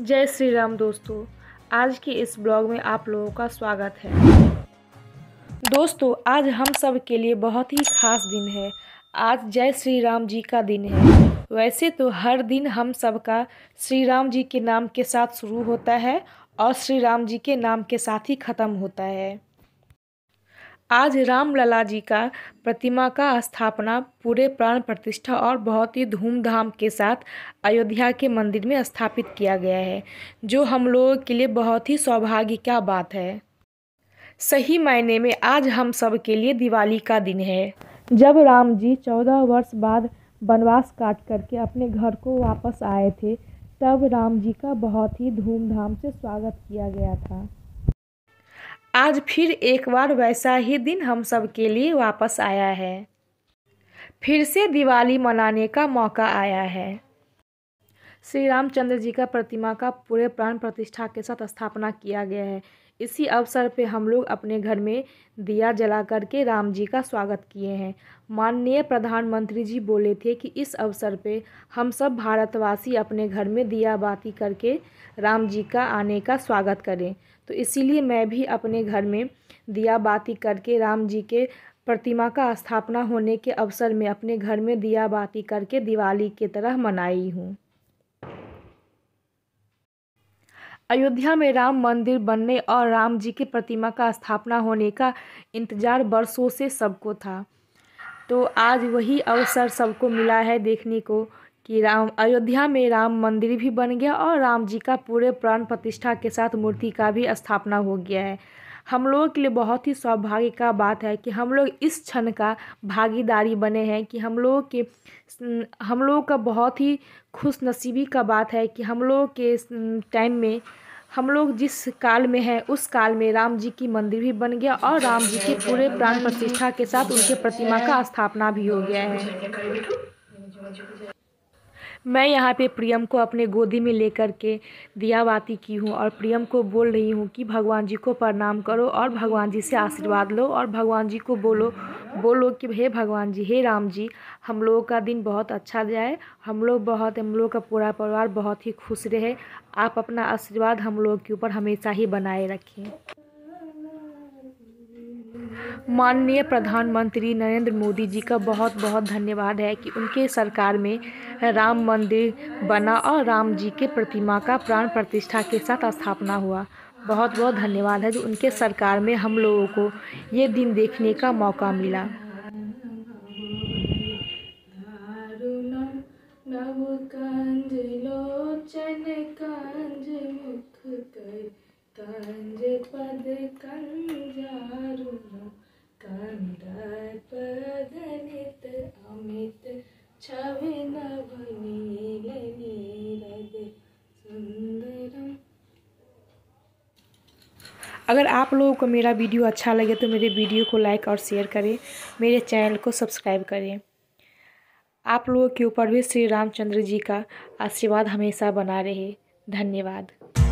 जय श्री राम दोस्तों आज के इस ब्लॉग में आप लोगों का स्वागत है दोस्तों आज हम सब के लिए बहुत ही खास दिन है आज जय श्री राम जी का दिन है वैसे तो हर दिन हम सब का श्री राम जी के नाम के साथ शुरू होता है और श्री राम जी के नाम के साथ ही ख़त्म होता है आज राम लला जी का प्रतिमा का स्थापना पूरे प्राण प्रतिष्ठा और बहुत ही धूमधाम के साथ अयोध्या के मंदिर में स्थापित किया गया है जो हम लोगों के लिए बहुत ही सौभाग्य का बात है सही मायने में आज हम सब के लिए दिवाली का दिन है जब राम जी चौदह वर्ष बाद वनवास काट करके अपने घर को वापस आए थे तब राम जी का बहुत ही धूमधाम से स्वागत किया गया था आज फिर एक बार वैसा ही दिन हम सब के लिए वापस आया है फिर से दिवाली मनाने का मौका आया है श्री रामचंद्र जी का प्रतिमा का पूरे प्राण प्रतिष्ठा के साथ स्थापना किया गया है इसी अवसर पे हम लोग अपने घर में दिया जला करके राम जी का स्वागत किए हैं माननीय प्रधानमंत्री जी बोले थे कि इस अवसर पे हम सब भारतवासी अपने घर में दिया बाती करके राम जी का आने का स्वागत करें तो इसीलिए मैं भी अपने घर में दिया बाती करके राम जी के प्रतिमा का स्थापना होने के अवसर में अपने घर में दिया बाती करके दिवाली की तरह मनाई हूँ अयोध्या में राम मंदिर बनने और राम जी की प्रतिमा का स्थापना होने का इंतज़ार बरसों से सबको था तो आज वही अवसर सबको मिला है देखने को कि राम अयोध्या में राम मंदिर भी बन गया और राम जी का पूरे प्राण प्रतिष्ठा के साथ मूर्ति का भी स्थापना हो गया है हम लोगों के लिए बहुत ही सौभाग्य का बात है कि हम लोग इस क्षण का भागीदारी बने हैं कि हम लोगों के हम लोगों का बहुत ही खुश नसीबी का बात है कि हम लोगों के टाइम में हम लोग जिस काल में हैं उस काल में राम जी की मंदिर भी बन गया और राम जी के पूरे प्राण प्रतिष्ठा के साथ उनके प्रतिमा का स्थापना भी हो गया है मैं यहाँ पे प्रियम को अपने गोदी में लेकर के दियावाती की हूँ और प्रियम को बोल रही हूँ कि भगवान जी को प्रणाम करो और भगवान जी से आशीर्वाद लो और भगवान जी को बोलो बोलो कि हे भगवान जी हे राम जी हम लोगों का दिन बहुत अच्छा जाए हम लोग बहुत हम लोगों का पूरा परिवार बहुत ही खुश रहे आप अपना आशीर्वाद हम लोगों के ऊपर हमेशा ही बनाए रखें माननीय प्रधानमंत्री नरेंद्र मोदी जी का बहुत बहुत धन्यवाद है कि उनके सरकार में राम मंदिर बना और राम जी के प्रतिमा का प्राण प्रतिष्ठा के साथ स्थापना हुआ बहुत बहुत धन्यवाद है जो उनके सरकार में हम लोगों को ये दिन देखने का मौका मिला नव कंज लोचन का अमित छवि नीरद अगर आप लोगों को मेरा वीडियो अच्छा लगे तो मेरे वीडियो को लाइक और शेयर करें मेरे चैनल को सब्सक्राइब करें आप लोगों के ऊपर भी श्री रामचंद्र जी का आशीर्वाद हमेशा बना रहे धन्यवाद